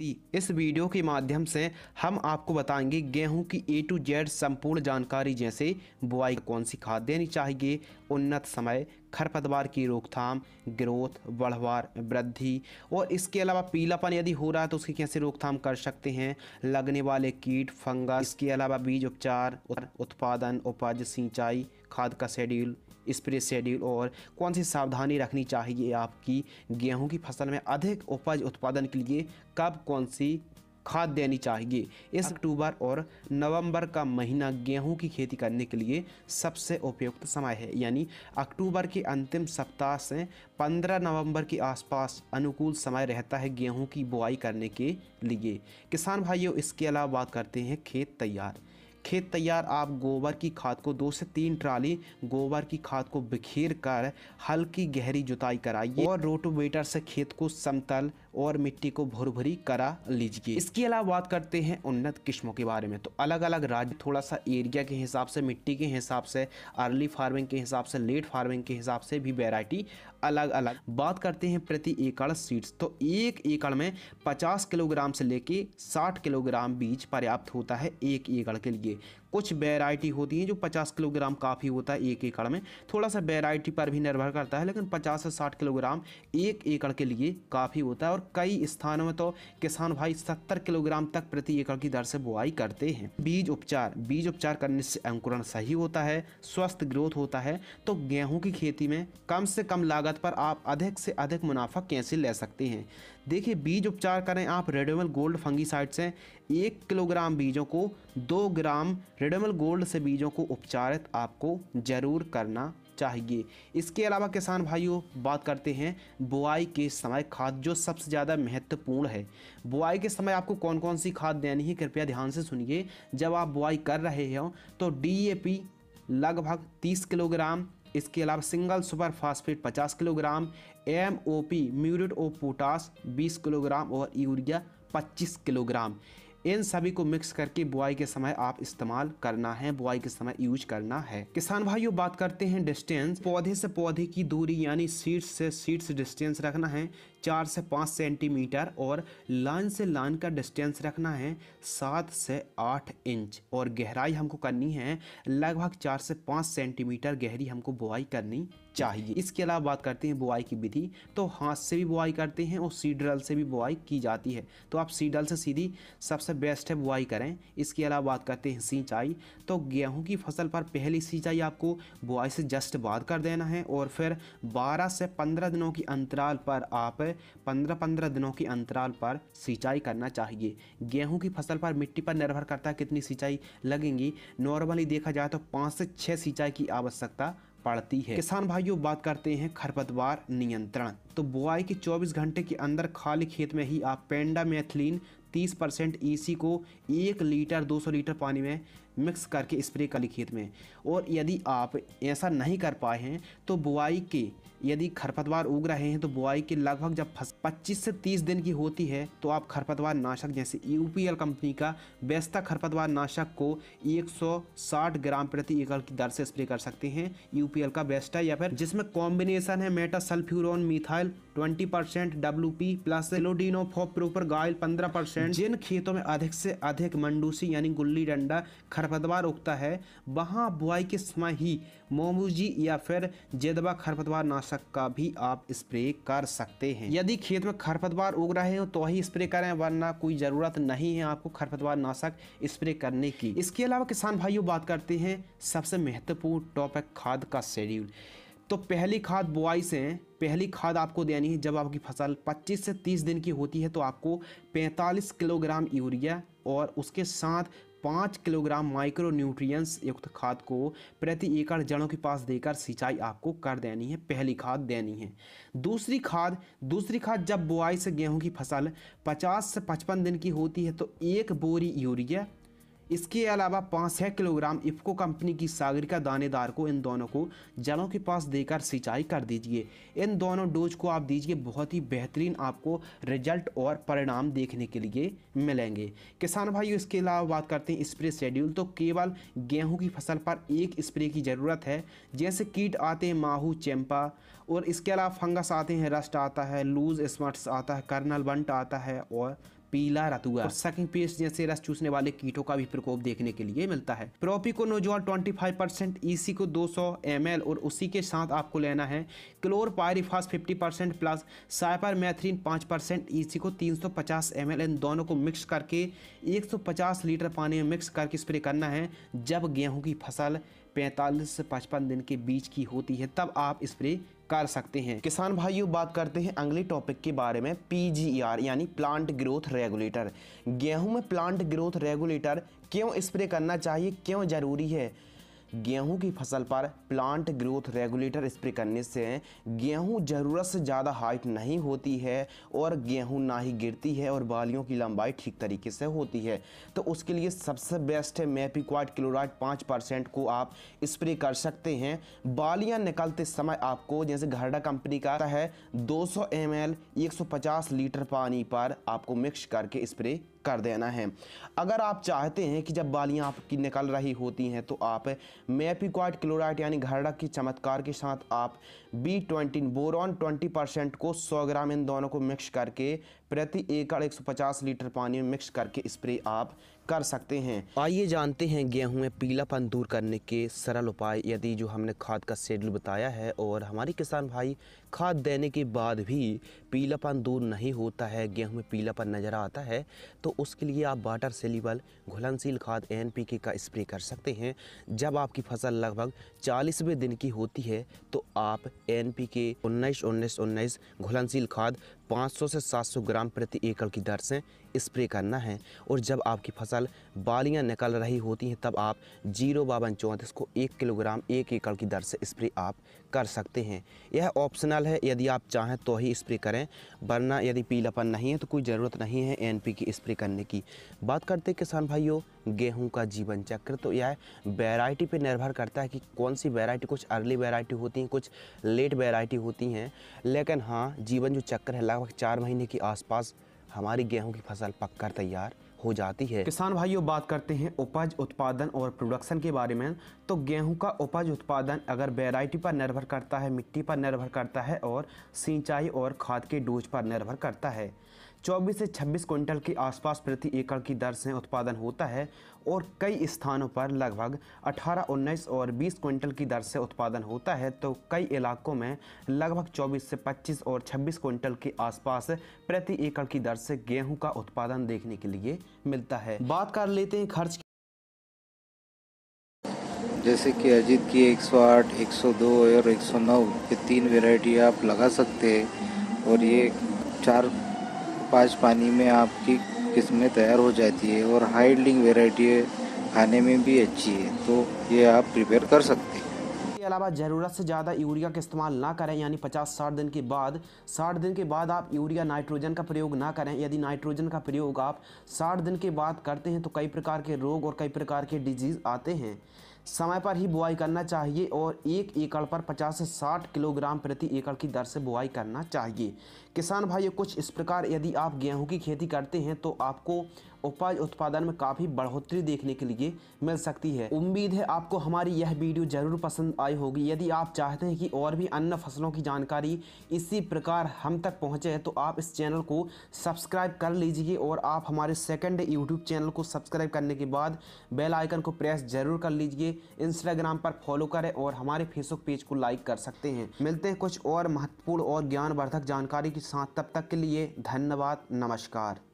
इस वीडियो के माध्यम से हम आपको बताएंगे गेहूं की ए टू जेड संपूर्ण जानकारी जैसे बुआई कौन सी खाद देनी चाहिए उन्नत समय खरपतवार की रोकथाम ग्रोथ बढ़वार वृद्धि और इसके अलावा पीलापन यदि हो रहा है तो उसकी कैसे रोकथाम कर सकते हैं लगने वाले कीट फंगस इसके अलावा बीज उपचार उत्पादन उपज सिंचाई खाद का शेड्यूल स्प्रे शेड्यूल और कौन सी सावधानी रखनी चाहिए आपकी गेहूं की फसल में अधिक उपज उत्पादन के लिए कब कौन सी खाद देनी चाहिए इस अक्टूबर और नवंबर का महीना गेहूं की खेती करने के लिए सबसे उपयुक्त समय है यानी अक्टूबर के अंतिम सप्ताह से 15 नवंबर के आसपास अनुकूल समय रहता है गेहूं की बुआई करने के लिए किसान भाइयों इसके अलावा बात करते हैं खेत तैयार खेत तैयार आप गोबर की खाद को दो से तीन ट्राली गोबर की खाद को बिखेर कर हल्की गहरी जुताई कराइए और रोटोवेटर से खेत को समतल और मिट्टी को भुर भुरी करा लीजिए इसके अलावा बात करते हैं उन्नत किस्मों के बारे में तो अलग अलग राज्य थोड़ा सा एरिया के हिसाब से मिट्टी के हिसाब से अर्ली फार्मिंग के हिसाब से लेट फार्मिंग के हिसाब से भी वेराइटी अलग अलग बात करते हैं प्रति एकड़ सीड्स तो एक एकड़ में पचास किलोग्राम से लेके साठ किलोग्राम बीज पर्याप्त होता है एक एकड़ के लिए कुछ वेराइटी होती हैं जो 50 किलोग्राम काफ़ी होता है एक एकड़ में थोड़ा सा वेराइटी पर भी निर्भर करता है लेकिन 50 से 60 किलोग्राम एक एकड़ के लिए काफ़ी होता है और कई स्थानों में तो किसान भाई 70 किलोग्राम तक प्रति एकड़ की दर से बुआई करते हैं बीज उपचार बीज उपचार करने से अंकुरण सही होता है स्वस्थ ग्रोथ होता है तो गेहूँ की खेती में कम से कम लागत पर आप अधिक से अधिक मुनाफा कैसे ले सकते हैं देखिए बीज उपचार करें आप रेडोमल गोल्ड फंगीसाइड से एक किलोग्राम बीजों को दो ग्राम रिडमल गोल्ड से बीजों को उपचारित आपको जरूर करना चाहिए इसके अलावा किसान भाइयों बात करते हैं बुआई के समय खाद जो सबसे ज़्यादा महत्वपूर्ण है बुआई के समय आपको कौन कौन सी खाद देनी है कृपया ध्यान से सुनिए जब आप बुआई कर रहे हो तो डी लगभग 30 किलोग्राम इसके अलावा single super phosphate 50 kilogram M O P muriate of potash बीस किलोग्राम और यूरिया 25 किलोग्राम इन सभी को मिक्स करके बुआई के समय आप इस्तेमाल करना है बुआई के समय यूज करना है किसान भाइयों बात करते हैं डिस्टेंस पौधे से पौधे की दूरी यानी सीट से सीट डिस्टेंस रखना है चार से पाँच सेंटीमीटर और लाइन से लाइन का डिस्टेंस रखना है सात से आठ इंच और गहराई हमको करनी है लगभग चार से पाँच सेंटीमीटर गहरी हमको बुआई करनी चाहिए इसके अलावा बात करते हैं बुआई की विधि तो हाथ से भी बुआई करते हैं और सीडरल से भी बुआई की जाती है तो आप सीडल से सीधी सबसे बेस्ट है बुआई करें इसके अलावा बात करते हैं सिंचाई तो गेहूं की फसल पर पहली सिंचाई आपको बुआई से जस्ट बाद कर देना है और फिर 12 से 15 दिनों की अंतराल पर आप पंद्रह पंद्रह दिनों के अंतराल पर सिंचाई करना चाहिए गेहूं की फसल पर मिट्टी पर निर्भर करता है कितनी सिंचाई लगेंगी नॉर्मली देखा जाए तो पाँच से छः सिंचाई की आवश्यकता पड़ती है किसान भाइयों बात करते हैं खरपतवार नियंत्रण तो बुआई के 24 घंटे के अंदर खाली खेत में ही आप पेंडा मैथिलीन 30 परसेंट ई e को एक लीटर 200 लीटर पानी में मिक्स करके स्प्रे कर खेत में और यदि आप ऐसा नहीं कर पाए हैं तो बुआई के यदि खरपतवार उग रहे हैं तो बुआई के लगभग जब पच्चीस से तीस दिन की होती है तो आप खरपतवार नाशक जैसे यू कंपनी का बेस्ता खरपतवार नाशक को 160 ग्राम प्रति एकड़ की दर से स्प्रे कर सकते हैं यू का बेस्टा या फिर जिसमें कॉम्बिनेशन है metsulfuron methyl 20 percent W P plus clodinafop propargyl पंद्रह परसेंट जिन खेतों में अधिक से अधिक मंडूसी यानी गुल्ली डंडा खर खरपतवार उगता है वहाँ बुआई के समय ही मोमूजी या फिर जेदबा खरपतवार नाशक का भी आप स्प्रे कर सकते हैं यदि खेत में खरपतवार उग रहे हो तो ही स्प्रे करें वरना कोई ज़रूरत नहीं है आपको खरपतवार नाशक स्प्रे करने की इसके अलावा किसान भाइयों बात करते हैं सबसे महत्वपूर्ण टॉपिक खाद का शेड्यूल तो पहली खाद बुआई से पहली खाद आपको देनी है जब आपकी फसल 25 से 30 दिन की होती है तो आपको 45 किलोग्राम यूरिया और उसके साथ पाँच किलोग्राम माइक्रो न्यूट्रियस युक्त खाद को प्रति एकड़ जड़ों के पास देकर सिंचाई आपको कर देनी है पहली खाद देनी है दूसरी खाद दूसरी खाद जब बुआई से गेहूं की फसल 50 से 55 दिन की होती है तो एक बोरी यूरिया इसके अलावा पाँच छः किलोग्राम इफ्को कंपनी की सागरिका दानेदार को इन दोनों को जलों के पास देकर सिंचाई कर दीजिए इन दोनों डोज को आप दीजिए बहुत ही बेहतरीन आपको रिजल्ट और परिणाम देखने के लिए मिलेंगे किसान भाइयों इसके अलावा बात करते हैं स्प्रे शेड्यूल तो केवल गेहूं की फसल पर एक स्प्रे की ज़रूरत है जैसे कीट आते हैं माहू चैम्पा और इसके अलावा फंगस आते हैं रस्ट आता है लूज स्मट्स आता है कर्नल बंट आता है और पीला रतुआ सकिंग पेस्ट जैसे रस चूसने वाले कीटों का भी प्रकोप देखने के लिए मिलता है propiconazole twenty five percent EC को दो सौ एम एल और उसी के साथ आपको लेना है chlorpyrifos fifty percent plus cypermethrin पाँच परसेंट ईसी e को तीन सौ पचास एम एल इन दोनों को मिक्स करके एक सौ पचास लीटर पानी में मिक्स करके स्प्रे करना है जब गेहूँ की फसल पैंतालीस से पचपन दिन के बीच की होती है तब आप स्प्रे कर सकते हैं किसान भाइयों बात करते हैं अगले टॉपिक के बारे में पीजीआर e यानी प्लांट ग्रोथ रेगुलेटर गेहूं में प्लांट ग्रोथ रेगुलेटर क्यों स्प्रे करना चाहिए क्यों जरूरी है गेहूं की फसल पर प्लांट ग्रोथ रेगुलेटर स्प्रे करने से गेहूं ज़रूरत से ज़्यादा हाइट नहीं होती है और गेहूं ना ही गिरती है और बालियों की लंबाई ठीक तरीके से होती है तो उसके लिए सबसे बेस्ट है मेपिक्वाइट क्लोराइड पाँच परसेंट को आप स्प्रे कर सकते हैं बालियाँ निकलते समय आपको जैसे घरडा कंपनी का आता है दो सौ 150 लीटर पानी पर आपको मिक्स करके स्प्रे कर देना है अगर आप चाहते हैं कि जब बालियाँ आपकी निकल रही होती हैं तो आप मैपिक्वाड क्लोराइड यानी घरड़ा की चमत्कार के साथ आप B twenty boron twenty percent को सौ ग्राम इन दोनों को मिक्स करके प्रति एकड़ 150 लीटर पानी में मिक्स करके स्प्रे आप कर सकते हैं आइए जानते हैं गेहूं में पीलापन दूर करने के सरल उपाय यदि जो हमने खाद का शेड्यूल बताया है और हमारे किसान भाई खाद देने के बाद भी पीलापन दूर नहीं होता है गेहूं में पीलापन नज़र आता है तो उसके लिए आप वाटर सेलिबल घुलनशील खाद एन का स्प्रे कर सकते हैं जब आपकी फसल लगभग चालीसवें दिन की होती है तो आप एन पी के उन्नीस उन्नीस उन्नीस घुलनशील खाद 500 से 700 ग्राम प्रति एकड़ की दर से स्प्रे करना है और जब आपकी फसल बालियां निकल रही होती हैं तब आप जीरो बावन चौंतीस को एक किलोग्राम एक एकड़ की दर से स्प्रे आप कर सकते हैं यह ऑप्शनल है यदि आप चाहें तो ही स्प्रे करें वरना यदि पीलापन नहीं है तो कोई ज़रूरत नहीं है एन की स्प्रे करने की बात करते किसान भाइयों गेहूँ का जीवन चक्र तो यह वेराइटी पर निर्भर करता है कि कौन सी वेराइटी कुछ अर्ली वेराइटी होती हैं कुछ लेट वेराइटी होती हैं लेकिन हाँ जीवन जो चक्र है लगभग चार महीने के आसपास हमारी गेहूं की फसल पककर तैयार हो जाती है किसान भाइयों बात करते हैं उपज उत्पादन और प्रोडक्शन के बारे में तो गेहूं का उपज उत्पादन अगर वेराइटी पर निर्भर करता है मिट्टी पर निर्भर करता है और सिंचाई और खाद के डोज पर निर्भर करता है 24 से 26 क्विंटल के आसपास प्रति एकड़ की दर से उत्पादन होता है और कई स्थानों पर लगभग 18, 19 और 20 क्विंटल की दर से उत्पादन होता है तो कई इलाकों में लगभग 24 से 25 और 26 क्विंटल के आसपास प्रति एकड़ की दर से गेहूं का उत्पादन देखने के लिए मिलता है बात कर लेते हैं खर्च जैसे कि अजीत की 108, 102 और 109 ये तीन वेराइटी आप लगा सकते हैं और ये चार पाँच पानी में आपकी किस्में तैयार हो जाती है और हाइडलिंग वेराइटी खाने में भी अच्छी है तो ये आप प्रिपेयर कर सकते हैं इसके अलावा ज़रूरत से ज़्यादा यूरिया का इस्तेमाल ना करें यानी 50-60 दिन के बाद 60 दिन के बाद आप यूरिया नाइट्रोजन का प्रयोग ना करें यदि नाइट्रोजन का प्रयोग आप 60 दिन के बाद करते हैं तो कई प्रकार के रोग और कई प्रकार के डिजीज़ आते हैं समय पर ही बुआई करना चाहिए और एक एकड़ पर 50 से 60 किलोग्राम प्रति एकड़ की दर से बुआई करना चाहिए किसान भाइयों कुछ इस प्रकार यदि आप गेहूं की खेती करते हैं तो आपको उपज उत्पादन में काफ़ी बढ़ोतरी देखने के लिए मिल सकती है उम्मीद है आपको हमारी यह वीडियो जरूर पसंद आई होगी यदि आप चाहते हैं कि और भी अन्य फसलों की जानकारी इसी प्रकार हम तक पहुँचे तो आप इस चैनल को सब्सक्राइब कर लीजिए और आप हमारे सेकेंड यूट्यूब चैनल को सब्सक्राइब करने के बाद बेल आइकन को प्रेस जरूर कर लीजिए इंस्टाग्राम पर फॉलो करें और हमारे फेसबुक पेज को लाइक कर सकते हैं मिलते हैं कुछ और महत्वपूर्ण और ज्ञानवर्धक जानकारी के साथ तब तक के लिए धन्यवाद नमस्कार